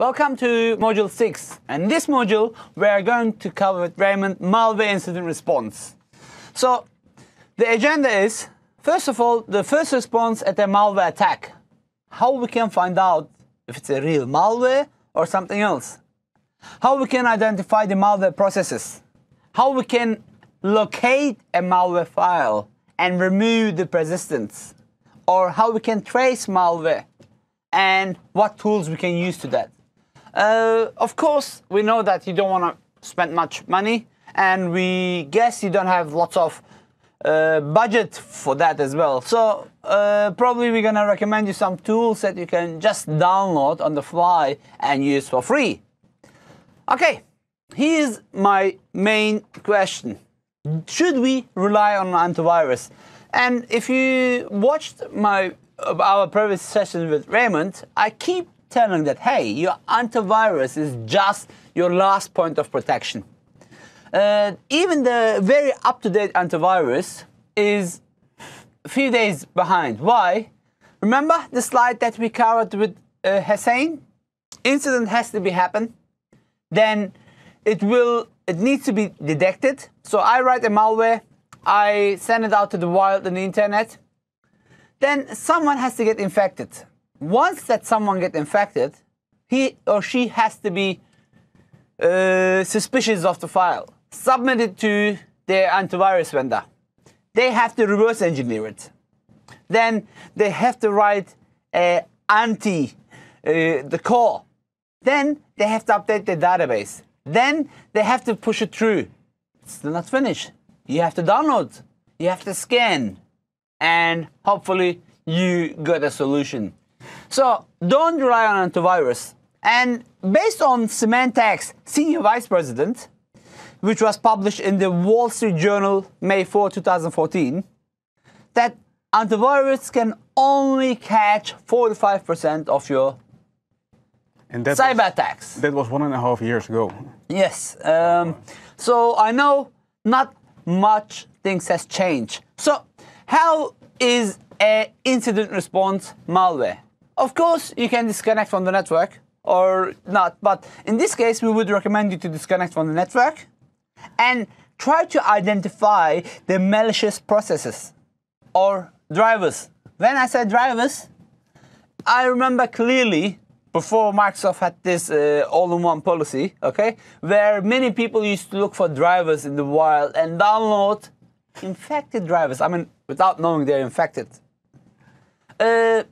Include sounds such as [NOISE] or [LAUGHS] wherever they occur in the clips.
Welcome to Module 6. and this module, we are going to cover with Raymond malware incident response. So, the agenda is, first of all, the first response at a malware attack. How we can find out if it's a real malware or something else. How we can identify the malware processes. How we can locate a malware file and remove the persistence. Or how we can trace malware and what tools we can use to that. Uh, of course, we know that you don't want to spend much money, and we guess you don't have lots of uh, budget for that as well. So uh, probably we're gonna recommend you some tools that you can just download on the fly and use for free. Okay, here's my main question. Should we rely on antivirus? And if you watched my our previous session with Raymond, I keep telling that, hey, your antivirus is just your last point of protection. Uh, even the very up-to-date antivirus is a few days behind. Why? Remember the slide that we covered with uh, Hussein? Incident has to be happened. then it will it needs to be detected. So I write a malware, I send it out to the wild on the internet. Then someone has to get infected once that someone get infected, he or she has to be uh, suspicious of the file, submit it to their antivirus vendor. They have to reverse engineer it. Then they have to write uh, anti uh, the core. Then they have to update their database. Then they have to push it through. It's still not finished. You have to download. You have to scan. And hopefully you got a solution. So don't rely on antivirus. And based on Symantec's senior vice president, which was published in the Wall Street Journal May 4, 2014, that antivirus can only catch 45% of your and that cyber was, attacks. That was one and a half years ago. Yes. Um, so I know not much things has changed. So how is a incident response malware? Of course, you can disconnect from the network or not, but in this case, we would recommend you to disconnect from the network and try to identify the malicious processes or drivers. When I say drivers, I remember clearly before Microsoft had this uh, all-in-one policy, okay, where many people used to look for drivers in the wild and download infected drivers. I mean, without knowing they're infected. Uh,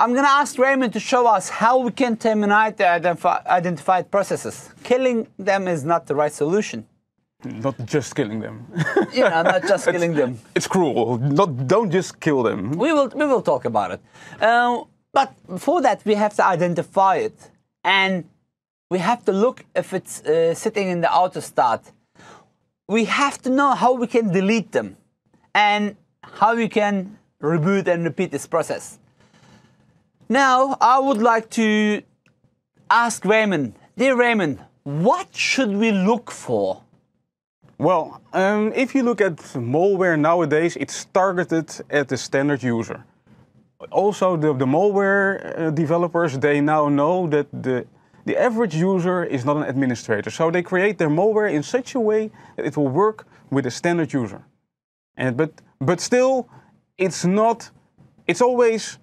I'm going to ask Raymond to show us how we can terminate the identifi identified processes. Killing them is not the right solution. Not just killing them. [LAUGHS] Yeah, not just killing them. It's cruel. Not, don't just kill them. We will, we will talk about it. Uh, but for that, we have to identify it. And we have to look if it's uh, sitting in the auto start. We have to know how we can delete them and how we can reboot and repeat this process. Now, I would like to ask Raymond. Dear Raymond, what should we look for? Well, um, if you look at malware nowadays, it's targeted at the standard user. Also, the, the malware uh, developers, they now know that the, the average user is not an administrator. So they create their malware in such a way that it will work with a standard user. And, but, but still, it's not, it's always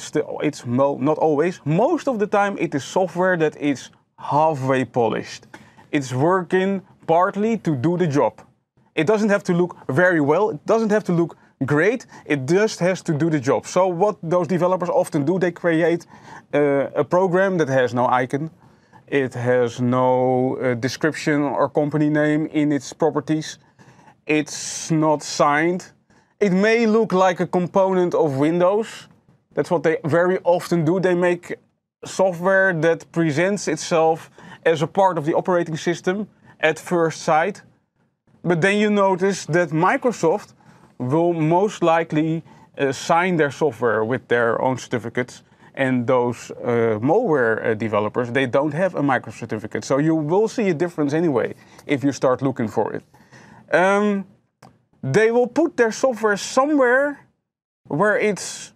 still, it's mo- not always. Most of the time, it is software that is halfway polished. It's working partly to do the job. It doesn't have to look very well. It doesn't have to look great. It just has to do the job. So what those developers often do, they create uh, a program that has no icon. It has no uh, description or company name in its properties. It's not signed. It may look like a component of Windows, that's what they very often do. They make software that presents itself as a part of the operating system at first sight. But then you notice that Microsoft will most likely uh, sign their software with their own certificates. And those uh, malware uh, developers, they don't have a Microsoft certificate. So you will see a difference anyway if you start looking for it. Um, they will put their software somewhere where it's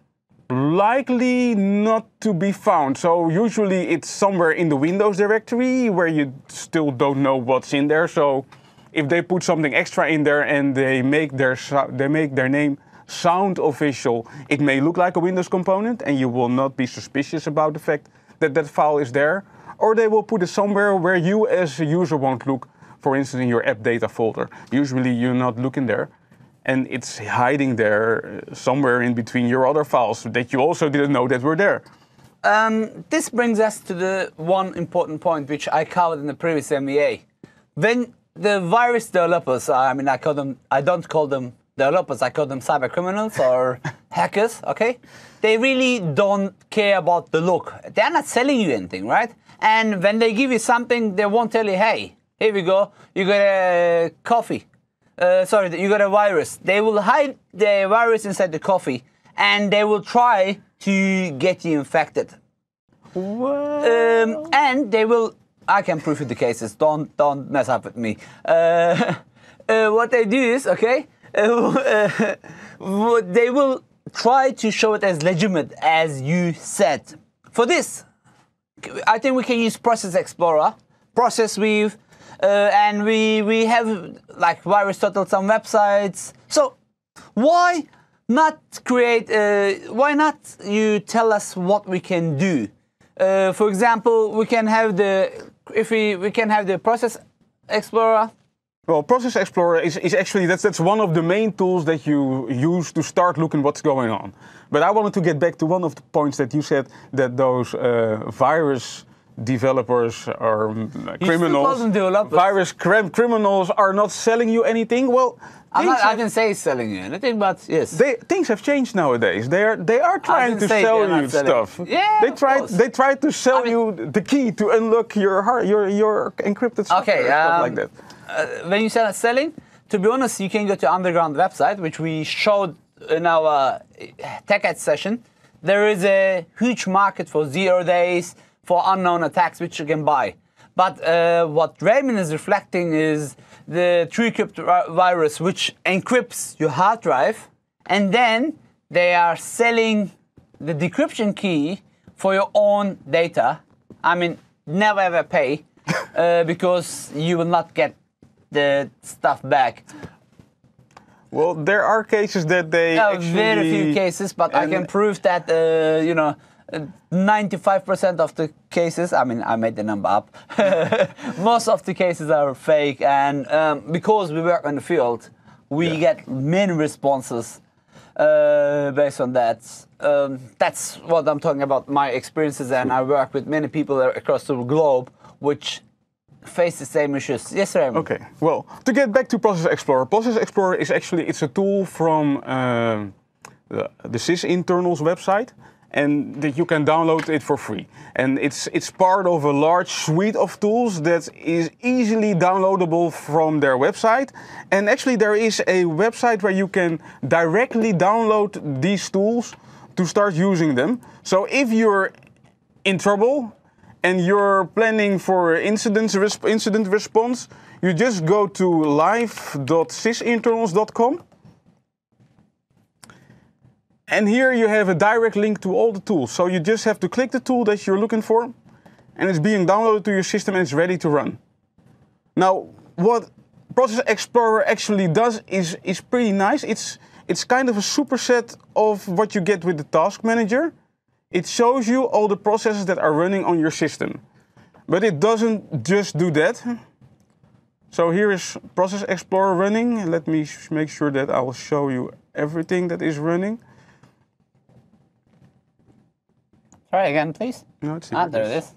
likely not to be found. So usually it's somewhere in the Windows directory where you still don't know what's in there. So if they put something extra in there and they make their they make their name sound official, it may look like a Windows component and you will not be suspicious about the fact that that file is there. Or they will put it somewhere where you as a user won't look, for instance in your app data folder. Usually you're not looking there and it's hiding there uh, somewhere in between your other files that you also didn't know that were there. Um, this brings us to the one important point which I covered in the previous M E A. When the virus developers, I mean, I call them, I don't call them developers, I call them cyber criminals or [LAUGHS] hackers, okay? They really don't care about the look. They're not selling you anything, right? And when they give you something, they won't tell you, hey, here we go, you get a coffee uh, sorry, you got a virus. They will hide the virus inside the coffee, and they will try to get you infected. Um, and they will. I can prove it the cases. Don't don't mess up with me. Uh, [LAUGHS] uh, what they do is okay. Uh, [LAUGHS] uh, they will try to show it as legitimate as you said. For this, I think we can use Process Explorer. Process with uh, and we we have like total some websites. So why not create? Uh, why not you tell us what we can do? Uh, for example, we can have the if we we can have the process explorer. Well, Process Explorer is, is actually that's that's one of the main tools that you use to start looking what's going on. But I wanted to get back to one of the points that you said that those uh, virus developers or criminals, virus criminals are not selling you anything. Well, not, have, i didn't say selling you anything, but yes, they, things have changed nowadays. They are they are trying to sell you stuff. Yeah, they try. they try to sell I mean, you the key to unlock your heart, your your encrypted stuff okay, um, stuff like um, that. Uh, when you say selling, to be honest, you can go to underground website, which we showed in our uh, tech ed session. There is a huge market for zero days for unknown attacks which you can buy. But uh, what Raymond is reflecting is the TrueCrypt virus, which encrypts your hard drive, and then they are selling the decryption key for your own data. I mean, never ever pay [LAUGHS] uh, because you will not get the stuff back. Well, there are cases that they. very few cases, but I can prove that uh, you know 95% of the cases, I mean, I made the number up, [LAUGHS] most of the cases are fake. And um, because we work on the field, we yeah. get many responses uh, based on that. Um, that's what I'm talking about, my experiences. And I work with many people across the globe, which face the same issues. Yes, sir. Okay. Well, to get back to Process Explorer, Process Explorer is actually it's a tool from um, the, the Sys internals website, and that you can download it for free. And it's it's part of a large suite of tools that is easily downloadable from their website. And actually, there is a website where you can directly download these tools to start using them. So if you're in trouble and you're planning for incident, resp incident response, you just go to live.sysinternals.com and here you have a direct link to all the tools. So you just have to click the tool that you're looking for and it's being downloaded to your system and it's ready to run. Now, what Process Explorer actually does is, is pretty nice. It's, it's kind of a superset of what you get with the Task Manager. It shows you all the processes that are running on your system. But it doesn't just do that. So here is Process Explorer running. Let me make sure that I will show you everything that is running. Try again, please. No, it's ah, there it is.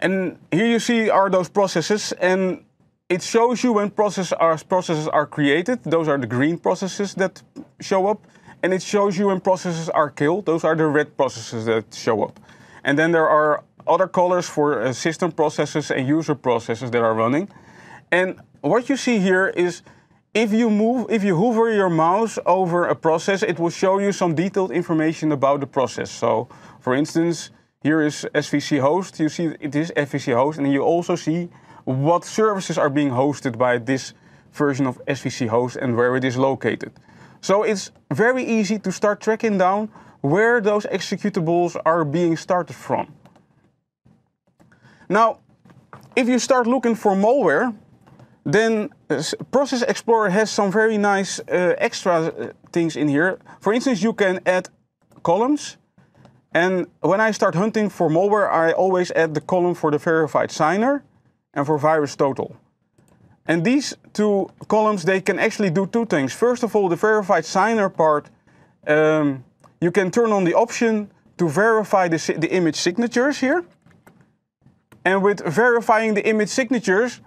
And here you see are those processes, and it shows you when process are, processes are created. Those are the green processes that show up, and it shows you when processes are killed. Those are the red processes that show up. And then there are other colors for uh, system processes and user processes that are running. And what you see here is if you move, if you hover your mouse over a process, it will show you some detailed information about the process. So, for instance, here is SVC host. You see it is SVC host, and you also see what services are being hosted by this version of SVC host and where it is located. So it's very easy to start tracking down where those executables are being started from. Now, if you start looking for malware, then uh, Process Explorer has some very nice uh, extra uh, things in here. For instance, you can add columns. And when I start hunting for malware, I always add the column for the verified signer and for virus total. And these two columns, they can actually do two things. First of all, the verified signer part, um, you can turn on the option to verify the, the image signatures here. And with verifying the image signatures,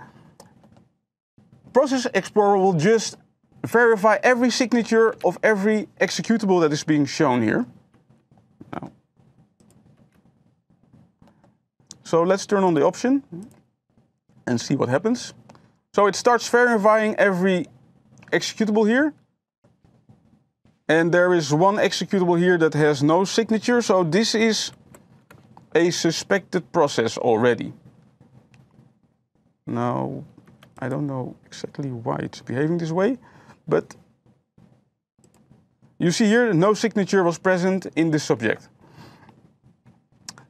Process Explorer will just verify every signature of every executable that is being shown here. Now. So let's turn on the option and see what happens. So it starts verifying every executable here. And there is one executable here that has no signature. So this is a suspected process already. Now, I don't know exactly why it's behaving this way, but you see here, no signature was present in this subject.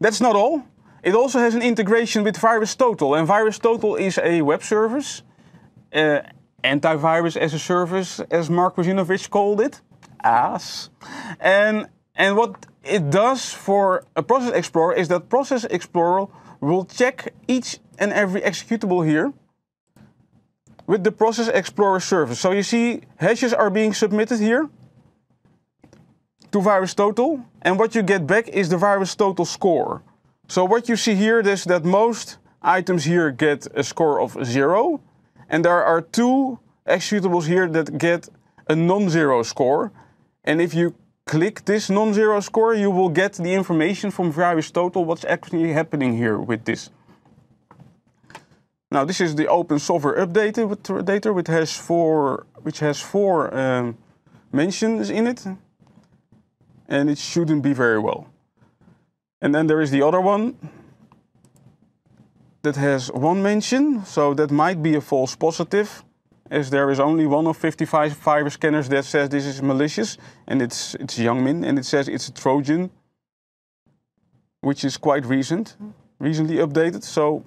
That's not all. It also has an integration with VirusTotal, and VirusTotal is a web service, uh, antivirus as a service, as Mark Wazinovich called it, AS. And, and what it does for a Process Explorer is that Process Explorer will check each and every executable here with the Process Explorer service. So you see hashes are being submitted here to virus total and what you get back is the virus total score. So what you see here is that most items here get a score of zero and there are two executables here that get a non-zero score. And if you click this non-zero score, you will get the information from virus total what's actually happening here with this now this is the open software updated with, which has four which has four um, mentions in it, and it shouldn't be very well. And then there is the other one that has one mention, so that might be a false positive, as there is only one of 55 fiber scanners that says this is malicious, and it's it's youngmin and it says it's a Trojan, which is quite recent, recently updated. So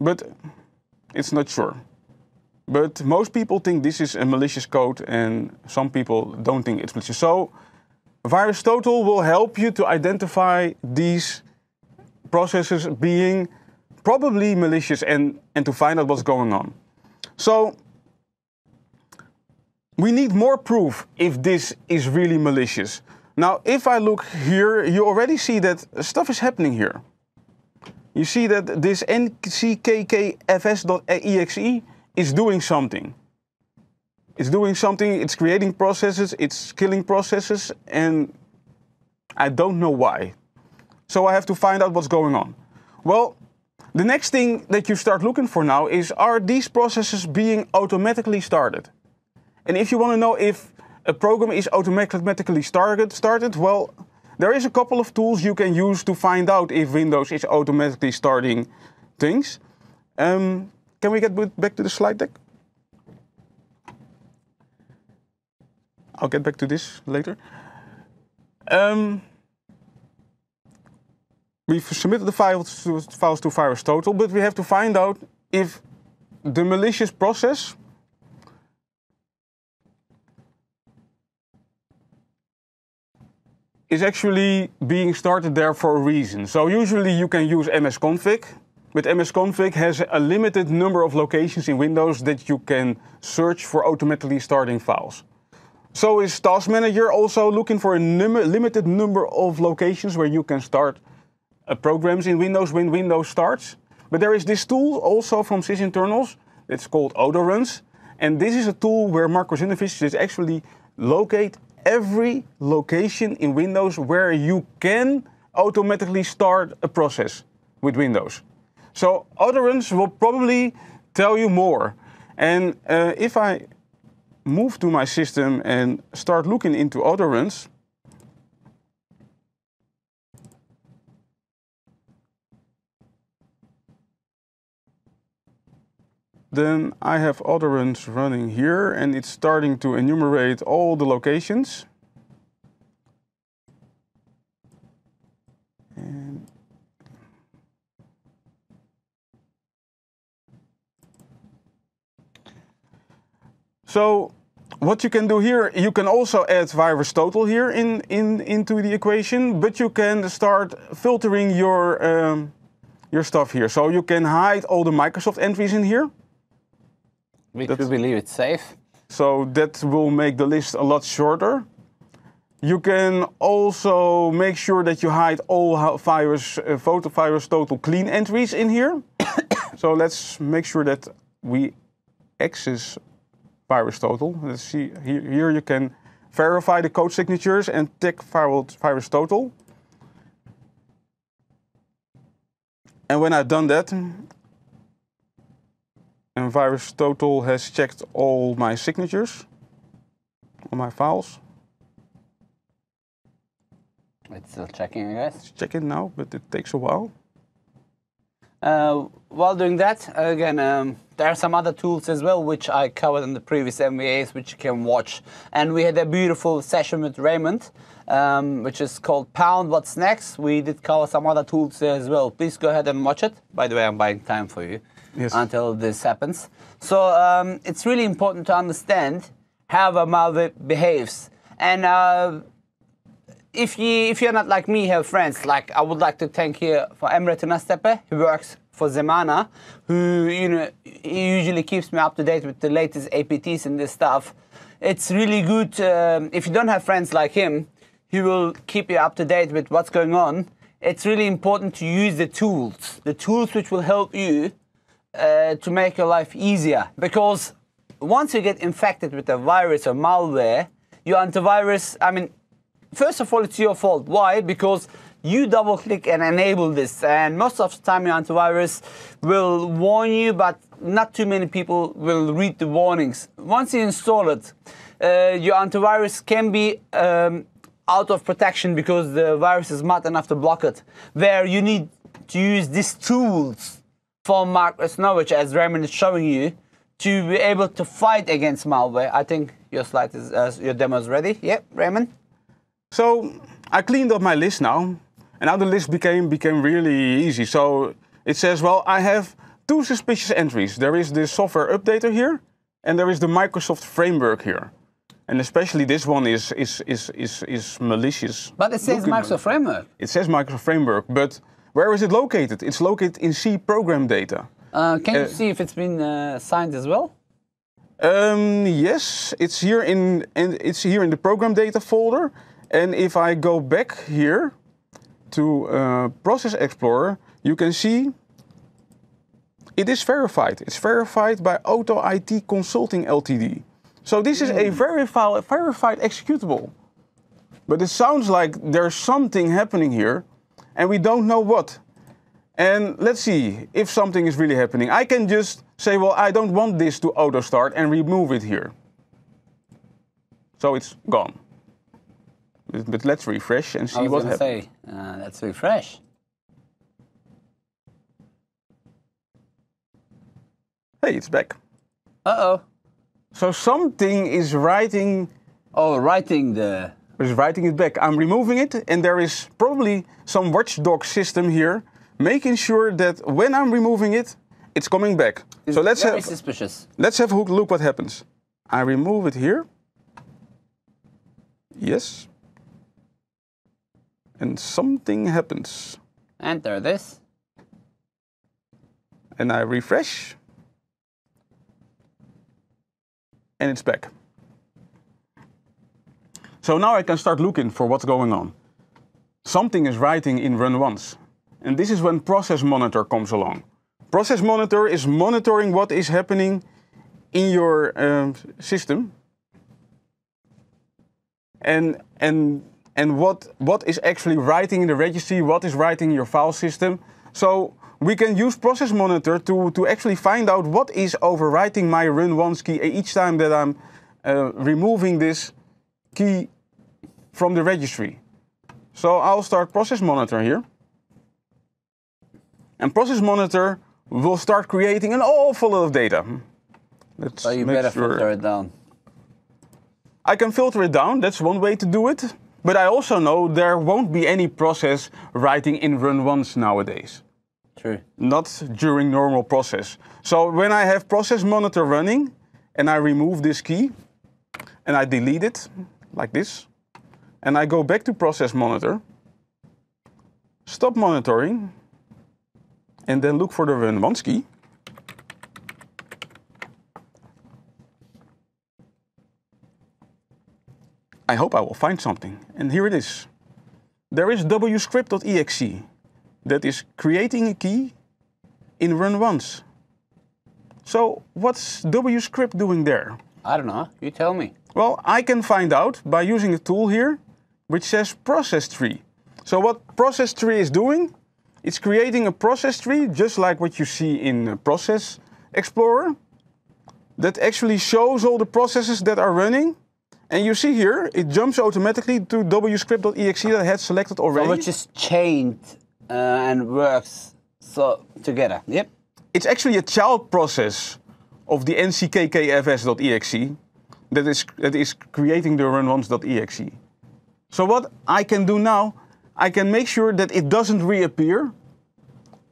but it's not sure. But most people think this is a malicious code and some people don't think it's malicious. So Virus Total will help you to identify these processes being probably malicious and, and to find out what's going on. So we need more proof if this is really malicious. Now, if I look here, you already see that stuff is happening here you see that this nckkf.s.exe is doing something. It's doing something, it's creating processes, it's killing processes, and I don't know why. So I have to find out what's going on. Well, the next thing that you start looking for now is are these processes being automatically started? And if you want to know if a program is automatically started well, there is a couple of tools you can use to find out if Windows is automatically starting things. Um, can we get back to the slide deck? I'll get back to this later. Um, we've submitted the files to, files to VirusTotal, but we have to find out if the malicious process is actually being started there for a reason. So usually you can use MS-config, but MS-config has a limited number of locations in Windows that you can search for automatically starting files. So is Task Manager also looking for a num limited number of locations where you can start uh, programs in Windows when Windows starts. But there is this tool also from sysinternals, it's called Odoruns, and this is a tool where Marco Zinovich is actually locate every location in Windows where you can automatically start a process with Windows. So Utterance will probably tell you more. And uh, if I move to my system and start looking into Utterance, Then I have other runs running here and it's starting to enumerate all the locations. so what you can do here, you can also add virus total here in, in, into the equation, but you can start filtering your, um, your stuff here. So you can hide all the Microsoft entries in here. Which we believe it's safe. So that will make the list a lot shorter. You can also make sure that you hide all virus, uh, total clean entries in here. [COUGHS] so let's make sure that we access virus total. Let's see, here, here you can verify the code signatures and tick virus total. And when I've done that, and VirusTotal has checked all my signatures on my files. It's still checking, I guess. It's checking now, but it takes a while. Uh, while doing that, again, um, there are some other tools as well, which I covered in the previous MVAs, which you can watch. And we had a beautiful session with Raymond, um, which is called Pound What's Next. We did cover some other tools as well. Please go ahead and watch it. By the way, I'm buying time for you yes. until this happens. So um, it's really important to understand how a malware behaves. And uh, if, you, if you're not like me, have friends, like I would like to thank here for Emre Tunastepe, who works for Zemana, who you know usually keeps me up to date with the latest APTs and this stuff. It's really good um, if you don't have friends like him, he will keep you up to date with what's going on. It's really important to use the tools, the tools which will help you uh, to make your life easier because once you get infected with a virus or malware, your antivirus, I mean, first of all, it's your fault. Why? Because you double click and enable this, and most of the time, your antivirus will warn you, but not too many people will read the warnings. Once you install it, uh, your antivirus can be um, out of protection because the virus is not enough to block it. Where you need to use these tools for Marcus Norwich, as Raymond is showing you, to be able to fight against malware. I think your slide is, uh, your demo is ready. Yep, Raymond. So I cleaned up my list now, and now the list became became really easy. So it says, well, I have two suspicious entries. There is the software updater here, and there is the Microsoft framework here. And especially this one is is is is, is malicious. But it says Microsoft framework. It says Microsoft framework, but where is it located? It's located in C program data. Uh, can you uh, see if it's been uh, signed as well? Um, yes, it's here in and it's here in the program data folder. And if I go back here to uh, Process Explorer, you can see it is verified. It's verified by Auto IT Consulting Ltd. So this is a hmm. verified executable. But it sounds like there's something happening here and we don't know what. And let's see if something is really happening. I can just say, well, I don't want this to auto start and remove it here. So it's gone. But let's refresh and see what happens. Say, uh, let's refresh. Hey, it's back. Uh oh. So something is writing. Oh, writing the is writing it back. I'm removing it, and there is probably some watchdog system here making sure that when I'm removing it, it's coming back. It's so let's have, suspicious. Let's have a look what happens. I remove it here. Yes. And something happens. Enter this. And I refresh. And it's back. So now I can start looking for what's going on. Something is writing in run once. And this is when process monitor comes along. Process monitor is monitoring what is happening in your um, system. And, and, and what, what is actually writing in the registry, what is writing in your file system. So we can use process monitor to, to actually find out what is overwriting my run once key each time that I'm uh, removing this key from the registry. So I'll start process monitor here. And process monitor will start creating an awful lot of data. Let's so you better sure. filter it down. I can filter it down. That's one way to do it. But I also know there won't be any process writing in run once nowadays. True. Not during normal process. So when I have process monitor running and I remove this key and I delete it like this, and I go back to process monitor, stop monitoring, and then look for the run once key. I hope I will find something. And here it is. There is wscript.exe that is creating a key in run once. So what's wscript doing there? I don't know. You tell me. Well, I can find out by using a tool here which says process tree. So what process tree is doing, it's creating a process tree just like what you see in Process Explorer that actually shows all the processes that are running. And you see here, it jumps automatically to wscript.exe that I had selected already. So which is chained uh, and works so together. Yep. It's actually a child process of the nckKFS.exe that is, that is creating the run so what I can do now, I can make sure that it doesn't reappear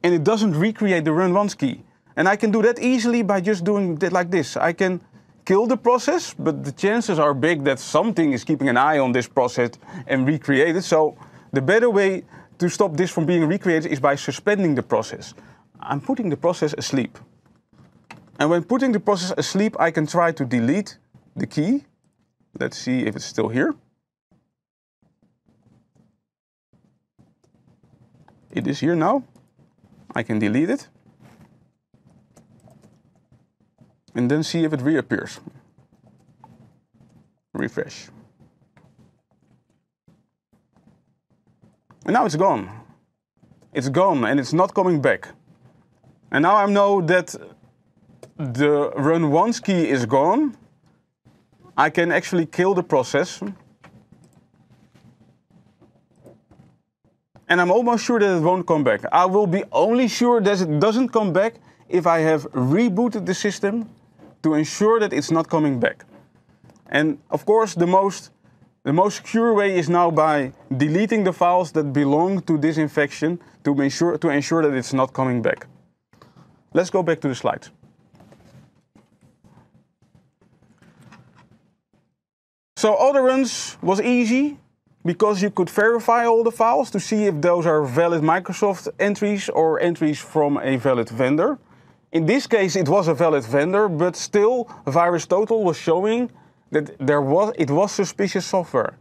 and it doesn't recreate the run once key. And I can do that easily by just doing it like this. I can kill the process, but the chances are big that something is keeping an eye on this process and recreate it. So the better way to stop this from being recreated is by suspending the process. I'm putting the process asleep. And when putting the process asleep, I can try to delete the key. Let's see if it's still here. It is here now. I can delete it. And then see if it reappears. Refresh. And now it's gone. It's gone and it's not coming back. And now I know that the run once key is gone. I can actually kill the process and I'm almost sure that it won't come back. I will be only sure that it doesn't come back if I have rebooted the system to ensure that it's not coming back. And of course, the most the most secure way is now by deleting the files that belong to this infection to ensure to ensure that it's not coming back. Let's go back to the slides. So other runs was easy because you could verify all the files to see if those are valid Microsoft entries or entries from a valid vendor. In this case, it was a valid vendor, but still VirusTotal was showing that there was, it was suspicious software.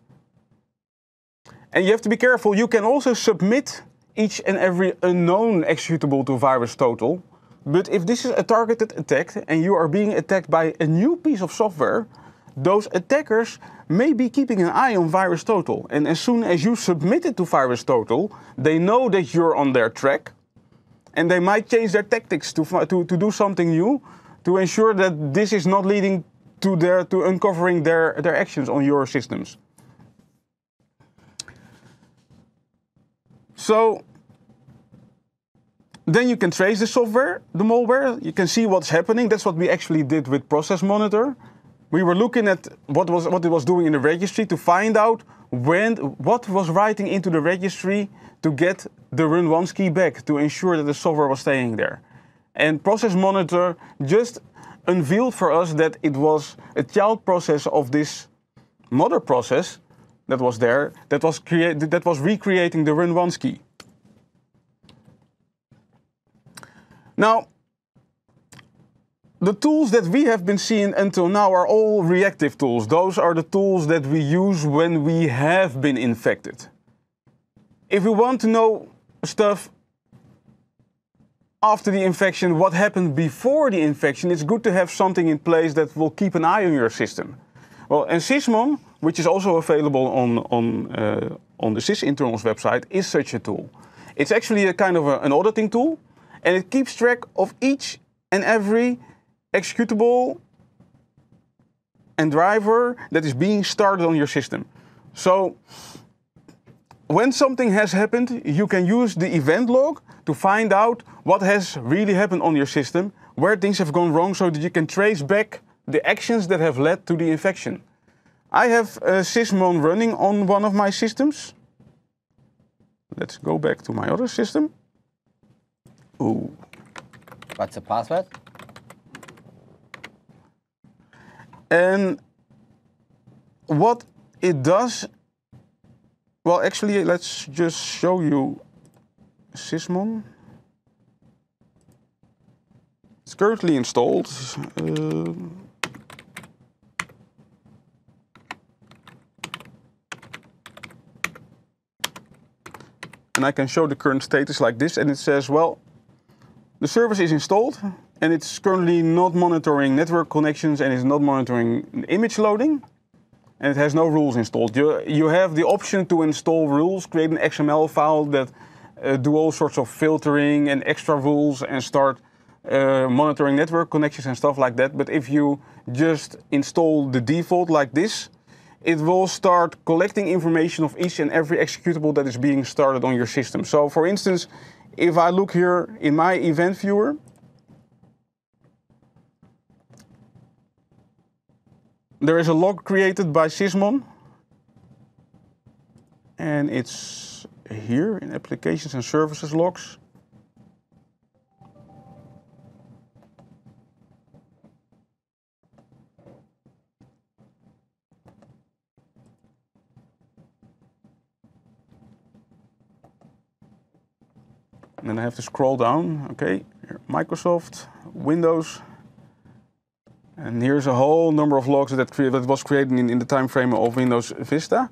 And you have to be careful, you can also submit each and every unknown executable to VirusTotal. But if this is a targeted attack and you are being attacked by a new piece of software, those attackers may be keeping an eye on VirusTotal. And as soon as you submit it to VirusTotal, they know that you're on their track. And they might change their tactics to, to, to do something new to ensure that this is not leading to, their, to uncovering their, their actions on your systems. So then you can trace the software, the malware. You can see what's happening. That's what we actually did with Process Monitor we were looking at what was what it was doing in the registry to find out when what was writing into the registry to get the run once key back to ensure that the software was staying there. And process monitor just unveiled for us that it was a child process of this mother process that was there that was create that was recreating the run once key. Now the tools that we have been seeing until now are all reactive tools. Those are the tools that we use when we have been infected. If we want to know stuff after the infection, what happened before the infection, it's good to have something in place that will keep an eye on your system. Well, and Sysmon, which is also available on, on, uh, on the SysInternals website, is such a tool. It's actually a kind of a, an auditing tool, and it keeps track of each and every executable and driver that is being started on your system. So when something has happened, you can use the event log to find out what has really happened on your system, where things have gone wrong, so that you can trace back the actions that have led to the infection. I have a uh, Sysmon running on one of my systems. Let's go back to my other system. Ooh. What's the password? And what it does, well, actually, let's just show you Sysmon. It's currently installed. Uh, and I can show the current status like this, and it says, well, the service is installed and it's currently not monitoring network connections and it's not monitoring image loading and it has no rules installed. You, you have the option to install rules, create an XML file that uh, do all sorts of filtering and extra rules and start uh, monitoring network connections and stuff like that. But if you just install the default like this, it will start collecting information of each and every executable that is being started on your system. So for instance, if I look here in my event viewer, There is a log created by Sysmon. And it's here in applications and services logs. And then I have to scroll down. Okay, Microsoft, Windows, and here's a whole number of logs that, cre- that was created in, in, the time frame of Windows Vista.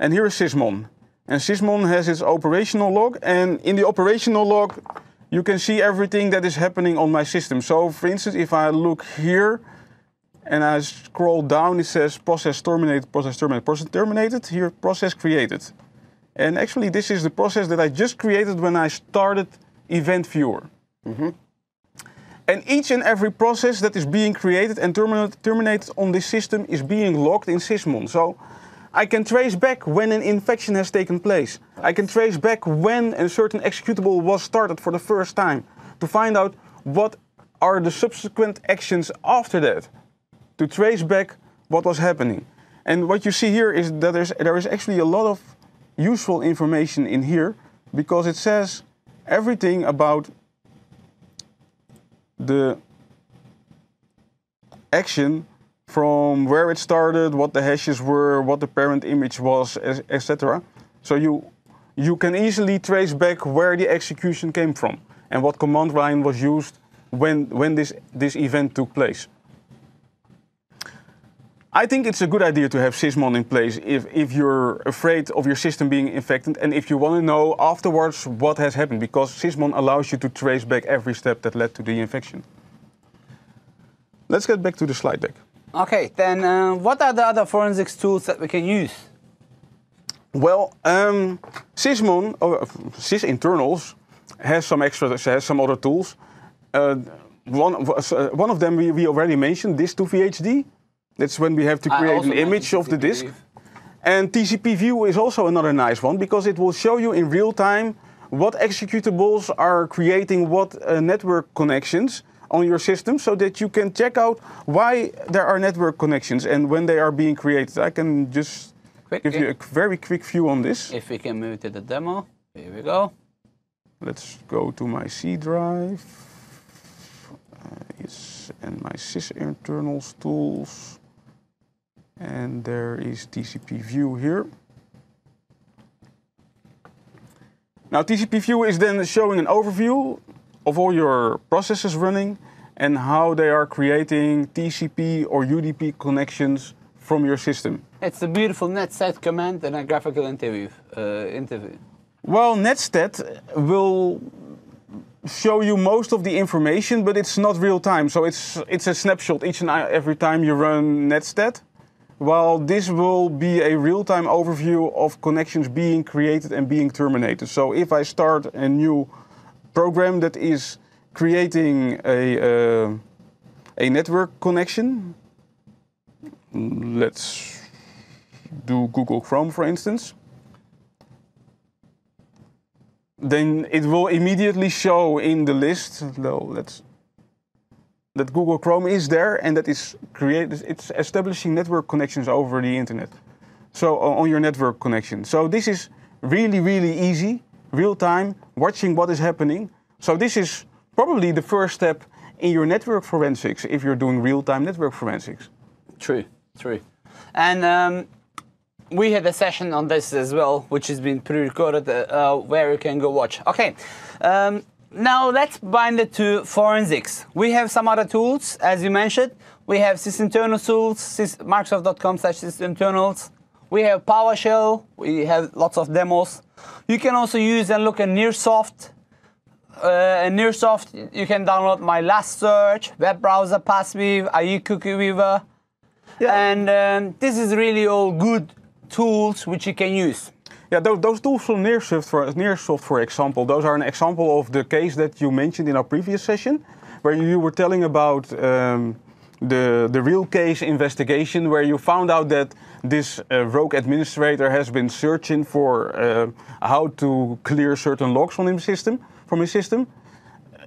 And here is Sysmon. And Sysmon has its operational log. And in the operational log, you can see everything that is happening on my system. So for instance, if I look here and I scroll down, it says process terminated, process terminated, process terminated, here process created. And actually this is the process that I just created when I started event viewer. Mm -hmm. And each and every process that is being created and terminated on this system is being logged in Sysmon. So I can trace back when an infection has taken place. I can trace back when a certain executable was started for the first time to find out what are the subsequent actions after that to trace back what was happening. And what you see here is that there's, there is actually a lot of useful information in here because it says everything about the action from where it started, what the hashes were, what the parent image was, etc. So you you can easily trace back where the execution came from and what command line was used when when this this event took place. I think it's a good idea to have Sysmon in place if, if you're afraid of your system being infected and if you want to know afterwards what has happened, because Sysmon allows you to trace back every step that led to the infection. Let's get back to the slide deck. Okay, then uh, what are the other forensics tools that we can use? Well, um, Sysmon, or uh, Sysinternals, has some extra, has some other tools. Uh, one, uh, one of them we, we already mentioned, this 2 VHD. That's when we have to create an image of the disk. And TCP view is also another nice one because it will show you in real time what executables are creating what uh, network connections on your system so that you can check out why there are network connections and when they are being created. I can just quick, give you a very quick view on this. If we can move to the demo, here we go. Let's go to my C drive. Uh, yes, and my sys internals tools and there is TCP view here. Now TCP view is then showing an overview of all your processes running and how they are creating TCP or UDP connections from your system. It's a beautiful netstat command and a graphical interview. Uh, interview. Well, netstat will show you most of the information, but it's not real time. So it's it's a snapshot each and every time you run netstat. Well, this will be a real-time overview of connections being created and being terminated. So if I start a new program that is creating a, uh, a network connection, let's do Google Chrome for instance, then it will immediately show in the list, though let's that Google Chrome is there and that is create, it's establishing network connections over the internet. So on your network connection. So this is really, really easy, real time, watching what is happening. So this is probably the first step in your network forensics if you're doing real time network forensics. True, true. And um, we had a session on this as well, which has been pre recorded, uh, where you can go watch. Okay. Um, now let's bind it to forensics. We have some other tools, as you mentioned. We have sysinternals tools, Microsoft.com slash sysinternals. We have PowerShell. We have lots of demos. You can also use and look at Nearsoft. Uh, and Nearsoft, you can download my last search, web browser, Passweave, IE Cookie Weaver. Yeah. And um, this is really all good tools which you can use. Yeah, those, those tools from Nearsoft, for, Nearsoft, for example, those are an example of the case that you mentioned in our previous session, where you were telling about um, the, the real case investigation, where you found out that this uh, rogue administrator has been searching for uh, how to clear certain logs from his system. From his system. Uh,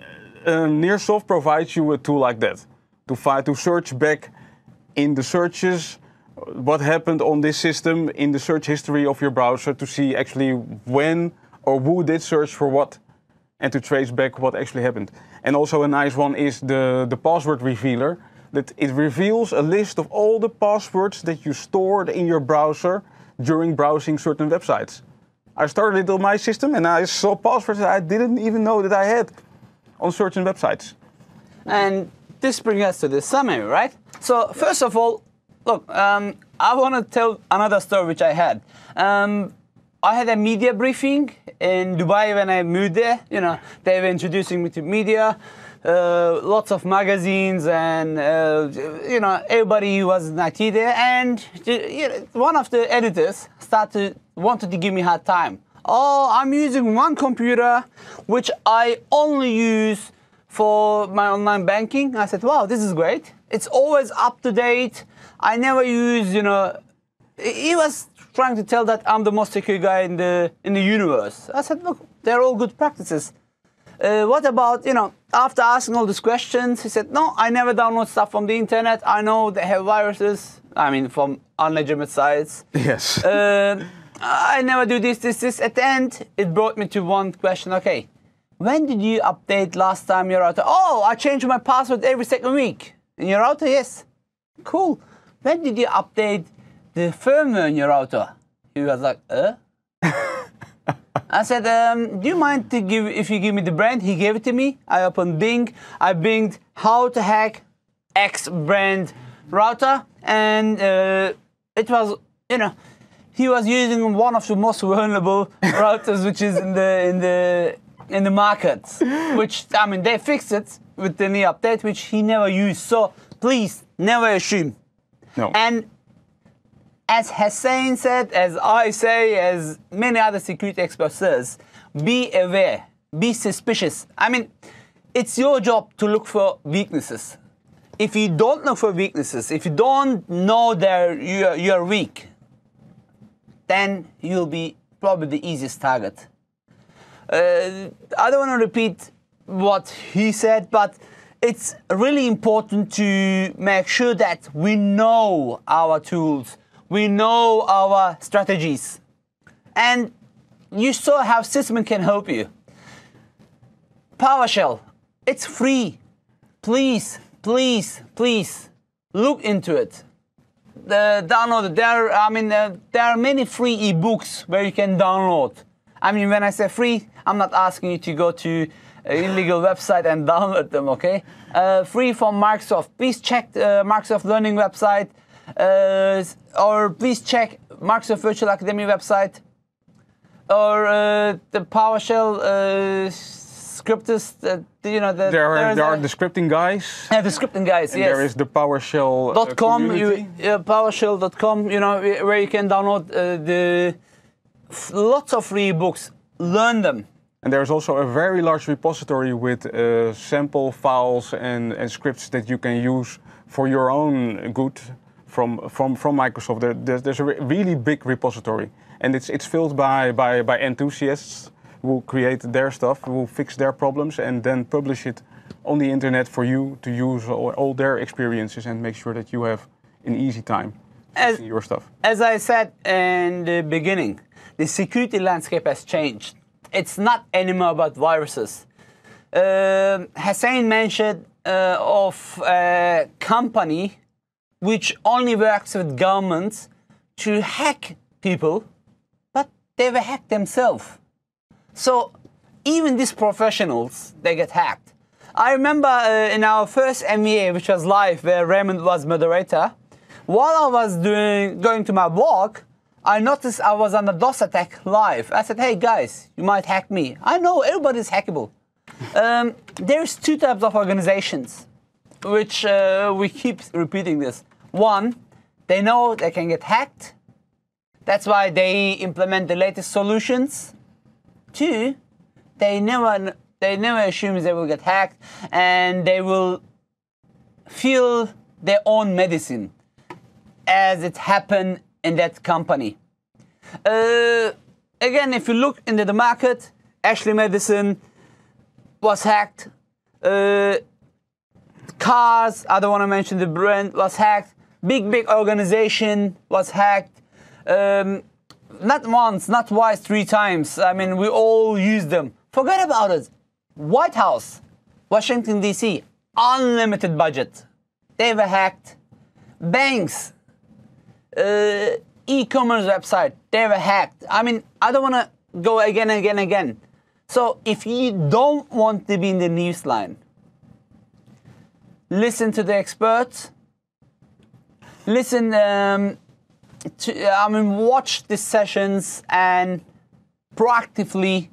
uh, Nearsoft provides you a tool like that to, find, to search back in the searches what happened on this system in the search history of your browser to see actually when or who did search for what and to trace back what actually happened. And also a nice one is the, the password revealer that it reveals a list of all the passwords that you stored in your browser during browsing certain websites. I started it on my system and I saw passwords that I didn't even know that I had on certain websites. And this brings us to the summary, right? So, first of all, Look, um, I want to tell another story which I had. Um, I had a media briefing in Dubai when I moved there. You know, they were introducing me to media, uh, lots of magazines, and uh, you know, everybody was in IT there. And you know, one of the editors started wanted to give me hard time. Oh, I'm using one computer, which I only use for my online banking. I said, wow, this is great. It's always up to date I never use, you know, he was trying to tell that I'm the most secure guy in the in the universe. I said, look, they're all good practices. Uh, what about, you know, after asking all these questions, he said, no, I never download stuff from the internet. I know they have viruses. I mean, from unlegitimate sites. Yes. Uh, I never do this, this, this. At the end, it brought me to one question. Okay, when did you update last time your router? Oh, I change my password every second week. In your router? Yes. Cool when did you update the firmware in your router? He was like, uh? I said, um, do you mind to give if you give me the brand? He gave it to me. I opened Bing. I binged how to hack X brand router, and uh, it was you know he was using one of the most vulnerable [LAUGHS] routers which is in the in the in the market. Which I mean they fixed it with the new update, which he never used. So please never assume. No. And as Hussein said, as I say, as many other security experts says, be aware, be suspicious. I mean, it's your job to look for weaknesses. If you don't look for weaknesses, if you don't know that you're, you're weak, then you'll be probably the easiest target. Uh, I don't want to repeat what he said, but it's really important to make sure that we know our tools, we know our strategies, and you saw how Sysman can help you. PowerShell, it's free. Please, please, please look into it. The download there. I mean, uh, there are many free ebooks where you can download. I mean, when I say free, I'm not asking you to go to illegal website and download them, okay? Uh, free from Microsoft. Please check uh, Microsoft Learning website uh, or please check Microsoft Virtual Academy website or uh, the PowerShell uh, scripters. Uh, you know, the, there are, there are the scripting guys. Yeah, the scripting guys. yes. There is the PowerShell. dot com. uh, PowerShell.com. You know, where you can download the lots of free books. Learn them. And there's also a very large repository with uh, sample files and, and, scripts that you can use for your own good from, from, from Microsoft. There, there's, a really big repository. And it's, it's filled by, by, by enthusiasts who create their stuff, who fix their problems, and then publish it on the internet for you to use all, all their experiences and make sure that you have an easy time as, your stuff. As I said in the beginning, the security landscape has changed it's not anymore about viruses. Uh, Hussein mentioned uh, of a uh, company which only works with governments to hack people, but they were hacked themselves. So even these professionals, they get hacked. I remember uh, in our first MEA, which was live, where Raymond was moderator, while I was doing going to my walk. I noticed I was on a DOS attack live. I said, hey guys, you might hack me. I know everybody's hackable. [LAUGHS] um, there's two types of organizations, which uh, we keep repeating this. One, they know they can get hacked. That's why they implement the latest solutions. Two, they never they never assume they will get hacked and they will feel their own medicine as it happened in that company. Uh, again, if you look into the market, Ashley Madison was hacked. Uh, cars, I don't want to mention the brand, was hacked. Big, big organization was hacked. Um, not once, not twice, three times. I mean, we all use them. Forget about it. White House, Washington, D.C., unlimited budget. They were hacked. Banks, uh, e-commerce website they were hacked i mean i don't want to go again and again and again so if you don't want to be in the news line listen to the experts listen um, to, i mean watch the sessions and proactively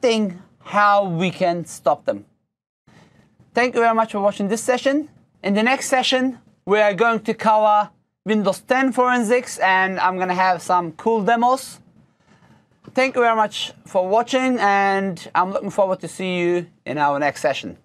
think how we can stop them thank you very much for watching this session in the next session we are going to cover Windows 10 forensics and I'm gonna have some cool demos. Thank you very much for watching and I'm looking forward to see you in our next session.